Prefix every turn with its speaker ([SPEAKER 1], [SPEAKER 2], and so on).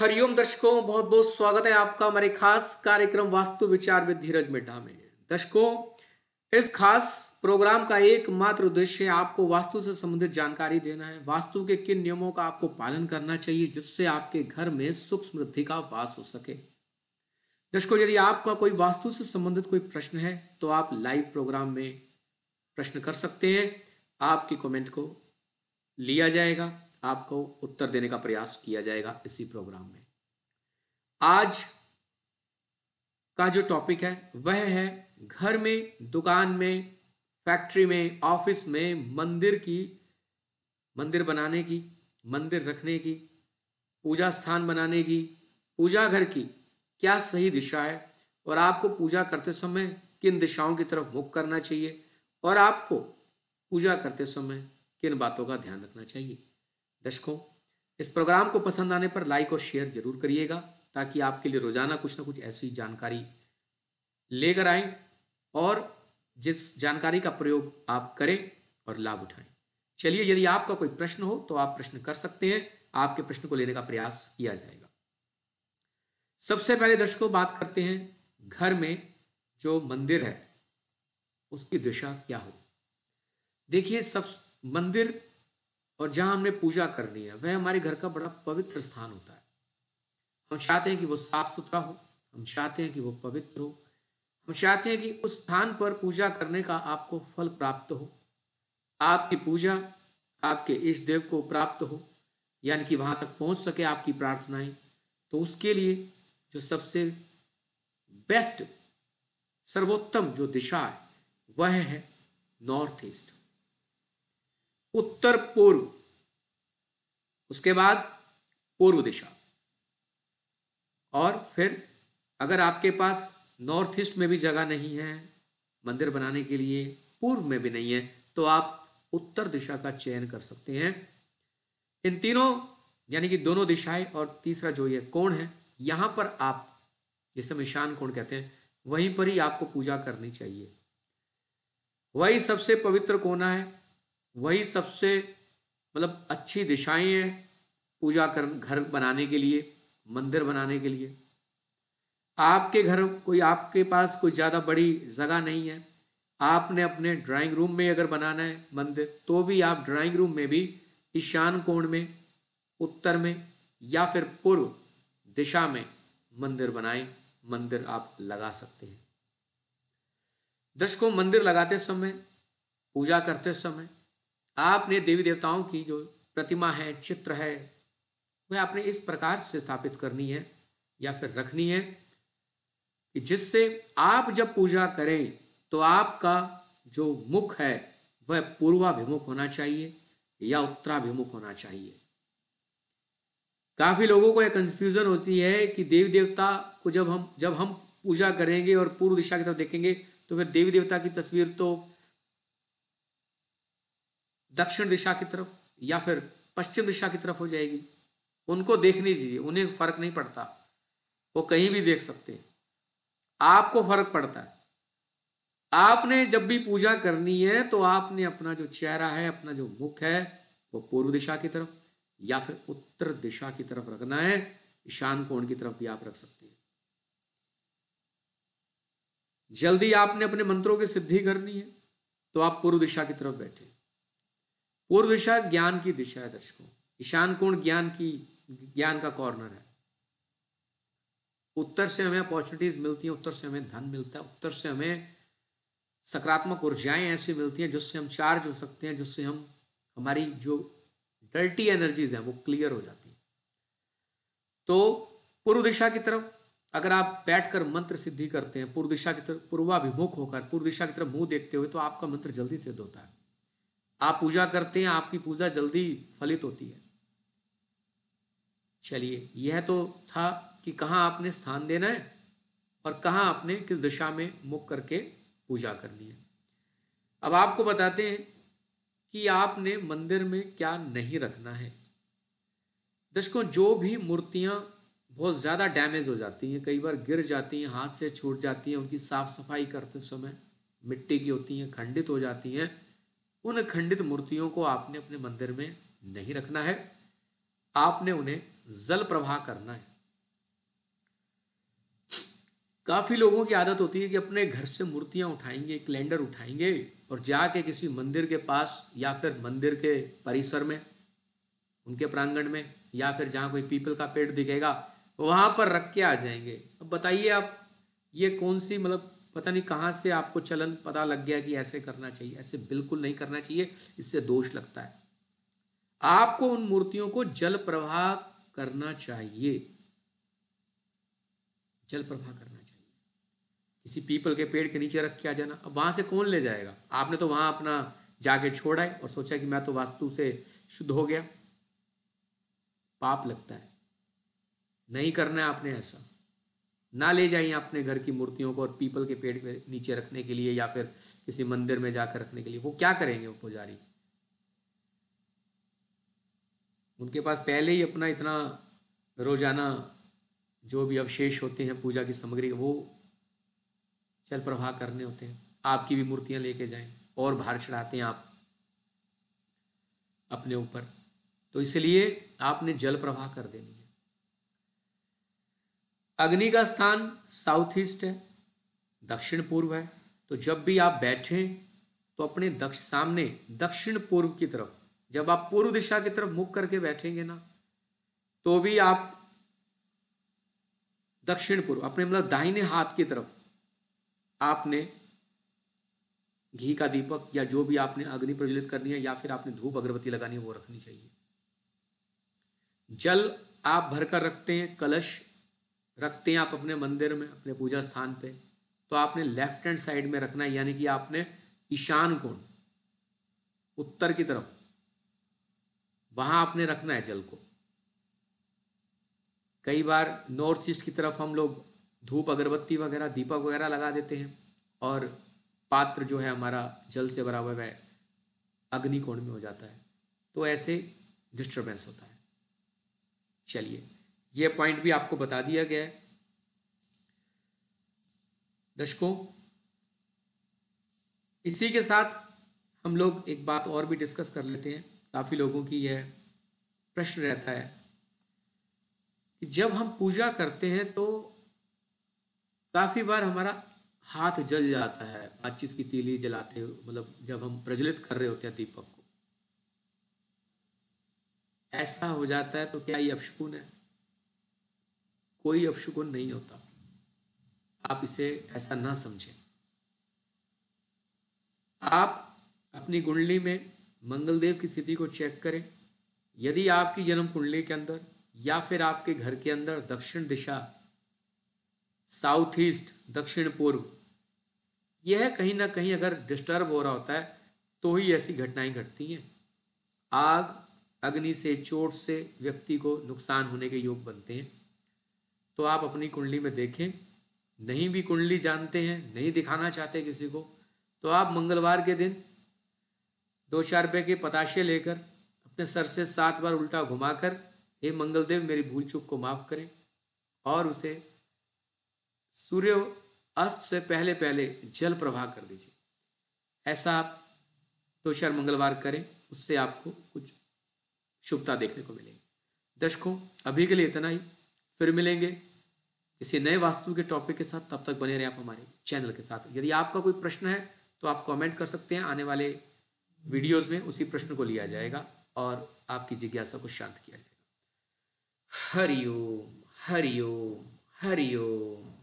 [SPEAKER 1] हरिओम दर्शकों बहुत बहुत स्वागत है आपका हमारे खास कार्यक्रम वास्तु विचार विद धीरज मिड्ढा में दर्शकों इस खास प्रोग्राम का एकमात्र उद्देश्य आपको वास्तु से संबंधित जानकारी देना है वास्तु के किन नियमों का आपको पालन करना चाहिए जिससे आपके घर में सुख समृद्धि का वास हो सके दर्शकों यदि आपका कोई वास्तु से संबंधित कोई प्रश्न है तो आप लाइव प्रोग्राम में प्रश्न कर सकते हैं आपकी कमेंट को लिया जाएगा आपको उत्तर देने का प्रयास किया जाएगा इसी प्रोग्राम में आज का जो टॉपिक है वह है घर में दुकान में फैक्ट्री में ऑफिस में मंदिर की मंदिर बनाने की मंदिर रखने की पूजा स्थान बनाने की पूजा घर की क्या सही दिशा है और आपको पूजा करते समय किन दिशाओं की तरफ मुख करना चाहिए और आपको पूजा करते समय किन बातों का ध्यान रखना चाहिए दर्शकों इस प्रोग्राम को पसंद आने पर लाइक और शेयर जरूर करिएगा ताकि आपके लिए रोजाना कुछ ना कुछ ऐसी जानकारी लेकर आए और जिस जानकारी का प्रयोग आप करें और लाभ उठाएं चलिए यदि आपका कोई प्रश्न हो तो आप प्रश्न कर सकते हैं आपके प्रश्न को लेने का प्रयास किया जाएगा सबसे पहले दर्शकों बात करते हैं घर में जो मंदिर है उसकी दिशा क्या हो देखिए सब मंदिर और जहां हमने पूजा करनी है वह हमारे घर का बड़ा पवित्र स्थान होता है हम चाहते हैं कि वो साफ सुथरा हो हम चाहते हैं कि वो पवित्र हो हम चाहते हैं कि उस स्थान पर पूजा करने का आपको फल प्राप्त हो आपकी पूजा आपके इष्ट देव को प्राप्त हो यानी कि वहां तक पहुंच सके आपकी प्रार्थनाएं तो उसके लिए जो सबसे बेस्ट सर्वोत्तम जो दिशा है वह है नॉर्थ ईस्ट उत्तर पूर्व उसके बाद पूर्व दिशा और फिर अगर आपके पास नॉर्थ ईस्ट में भी जगह नहीं है मंदिर बनाने के लिए पूर्व में भी नहीं है तो आप उत्तर दिशा का चयन कर सकते हैं इन तीनों यानी कि दोनों दिशाएं और तीसरा जो ये कोण है यहां पर आप जिसे हम ईशान कोण कहते हैं वहीं पर ही आपको पूजा करनी चाहिए वही सबसे पवित्र कोना है वही सबसे मतलब अच्छी दिशाएं हैं पूजा कर घर बनाने के लिए मंदिर बनाने के लिए आपके घर कोई आपके पास कोई ज़्यादा बड़ी जगह नहीं है आपने अपने ड्राइंग रूम में अगर बनाना है मंदिर तो भी आप ड्राइंग रूम में भी ईशान कोण में उत्तर में या फिर पूर्व दिशा में मंदिर बनाएं मंदिर आप लगा सकते हैं दर्शकों मंदिर लगाते समय पूजा करते समय आपने देवी देवताओं की जो प्रतिमा है चित्र है वह आपने इस प्रकार से स्थापित करनी है या फिर रखनी है कि जिससे आप जब पूजा करें तो आपका जो मुख है वह पूर्वाभिमुख होना चाहिए या उत्तराभिमुख होना चाहिए काफी लोगों को यह कंफ्यूजन होती है कि देवी देवता को जब हम जब हम पूजा करेंगे और पूर्व दिशा की तरफ देखेंगे तो फिर देवी देवता की तस्वीर तो दक्षिण दिशा की तरफ या फिर पश्चिम दिशा की तरफ हो जाएगी उनको नहीं दीजिए उन्हें फर्क नहीं पड़ता वो कहीं भी देख सकते हैं आपको फर्क पड़ता है आपने जब भी पूजा करनी है तो आपने अपना जो चेहरा है अपना जो मुख है वो पूर्व दिशा की तरफ या फिर उत्तर दिशा की तरफ रखना है ईशान कोण की तरफ भी आप रख सकते हैं जल्दी आपने अपने मंत्रों की सिद्धि करनी है तो आप पूर्व दिशा की तरफ बैठे पूर्व दिशा ज्ञान की दिशा है दर्शकों ईशान कोण ज्ञान की ज्ञान का कॉर्नर है उत्तर से हमें अपॉर्चुनिटीज मिलती हैं उत्तर से हमें धन मिलता है उत्तर से हमें सकारात्मक ऊर्जाएं ऐसी मिलती हैं जिससे हम चार्ज हो सकते हैं जिससे हम हमारी जो डल्टी एनर्जीज हैं वो क्लियर हो जाती हैं तो पूर्व दिशा की तरफ अगर आप बैठकर मंत्र सिद्धि करते हैं पूर्व दिशा की तरफ पूर्वाभिमुख होकर पूर्व दिशा की तरफ मुंह देखते हुए तो आपका मंत्र जल्दी सिद्ध होता है आप पूजा करते हैं आपकी पूजा जल्दी फलित होती है चलिए यह तो था कि कहाँ आपने स्थान देना है और कहाँ आपने किस दिशा में मुख करके पूजा करनी है अब आपको बताते हैं कि आपने मंदिर में क्या नहीं रखना है दर्शकों जो भी मूर्तियाँ बहुत ज़्यादा डैमेज हो जाती हैं कई बार गिर जाती हैं हाथ से छूट जाती हैं उनकी साफ़ सफाई करते समय मिट्टी की होती हैं खंडित हो जाती हैं उन खंडित मूर्तियों को आपने अपने मंदिर में नहीं रखना है आपने उन्हें जल प्रवाह करना है काफी लोगों की आदत होती है कि अपने घर से मूर्तियां उठाएंगे कैलेंडर उठाएंगे और जाके किसी मंदिर के पास या फिर मंदिर के परिसर में उनके प्रांगण में या फिर जहां कोई पीपल का पेड़ दिखेगा वहां पर रख के आ जाएंगे अब बताइए आप ये कौन सी मतलब पता नहीं कहाँ से आपको चलन पता लग गया कि ऐसे करना चाहिए ऐसे बिल्कुल नहीं करना चाहिए इससे दोष लगता है आपको उन मूर्तियों को जल प्रवाह करना चाहिए जल प्रवाह करना चाहिए किसी पीपल के पेड़ के नीचे रख के आ जाना अब वहां से कौन ले जाएगा आपने तो वहां अपना जाके छोड़ा है और सोचा कि मैं तो वास्तु से शुद्ध हो गया पाप लगता है नहीं करना है आपने ऐसा ना ले जाइए अपने घर की मूर्तियों को और पीपल के पेड़ के नीचे रखने के लिए या फिर किसी मंदिर में जाकर रखने के लिए वो क्या करेंगे वो पुजारी उनके पास पहले ही अपना इतना रोजाना जो भी अवशेष होते हैं पूजा की सामग्री वो चल प्रवाह करने होते हैं आपकी भी मूर्तियां लेके जाएं और भार चढ़ाते हैं आप अपने ऊपर तो इसलिए आपने जल प्रवाह कर देनी अग्नि का स्थान साउथ ईस्ट है दक्षिण पूर्व है तो जब भी आप बैठें तो अपने दक्ष सामने दक्षिण पूर्व की तरफ जब आप पूर्व दिशा की तरफ मुख करके बैठेंगे ना तो भी आप दक्षिण पूर्व अपने मतलब दाहिने हाथ की तरफ आपने घी का दीपक या जो भी आपने अग्नि प्रज्वलित करनी है या फिर आपने धूप अगरबत्ती लगानी है वो रखनी चाहिए जल आप भरकर रखते हैं कलश रखते हैं आप अपने मंदिर में अपने पूजा स्थान पे तो आपने लेफ्ट हैंड साइड में रखना है यानी कि आपने ईशान कोण उत्तर की तरफ वहां आपने रखना है जल को कई बार नॉर्थ ईस्ट की तरफ हम लोग धूप अगरबत्ती वगैरह दीपक वगैरह लगा देते हैं और पात्र जो है हमारा जल से भरा हुआ है अग्निकोण में हो जाता है तो ऐसे डिस्टर्बेंस होता है चलिए यह पॉइंट भी आपको बता दिया गया है दशकों इसी के साथ हम लोग एक बात और भी डिस्कस कर लेते हैं काफ़ी लोगों की यह प्रश्न रहता है कि जब हम पूजा करते हैं तो काफ़ी बार हमारा हाथ जल जाता है माचिस की तीली जलाते हो मतलब जब हम प्रज्वलित कर रहे होते हैं दीपक को ऐसा हो जाता है तो क्या ये अपशकुन है कोई अपशुकुन नहीं होता आप इसे ऐसा ना समझें आप अपनी कुंडली में मंगलदेव की स्थिति को चेक करें यदि आपकी जन्म कुंडली के अंदर या फिर आपके घर के अंदर दक्षिण दिशा साउथ ईस्ट दक्षिण पूर्व यह कहीं ना कहीं अगर डिस्टर्ब हो रहा होता है तो ही ऐसी घटनाएं घटती हैं आग अग्नि से चोट से व्यक्ति को नुकसान होने के योग बनते हैं तो आप अपनी कुंडली में देखें नहीं भी कुंडली जानते हैं नहीं दिखाना चाहते किसी को तो आप मंगलवार के दिन दो चार रुपये के पताशे लेकर अपने सर से सात बार उल्टा घुमाकर हे मंगलदेव मेरी भूल चूक को माफ़ करें और उसे सूर्य अस्त से पहले पहले जल प्रवाह कर दीजिए ऐसा आप दो चार मंगलवार करें उससे आपको कुछ शुभता देखने को मिलेगी दर्शकों अभी के लिए इतना ही फिर मिलेंगे किसी नए वास्तु के टॉपिक के साथ तब तक बने रहे आप हमारे चैनल के साथ यदि आपका कोई प्रश्न है तो आप कमेंट कर सकते हैं आने वाले वीडियोस में उसी प्रश्न को लिया जाएगा और आपकी जिज्ञासा को शांत किया जाएगा हरिओम हरिओम हरिओम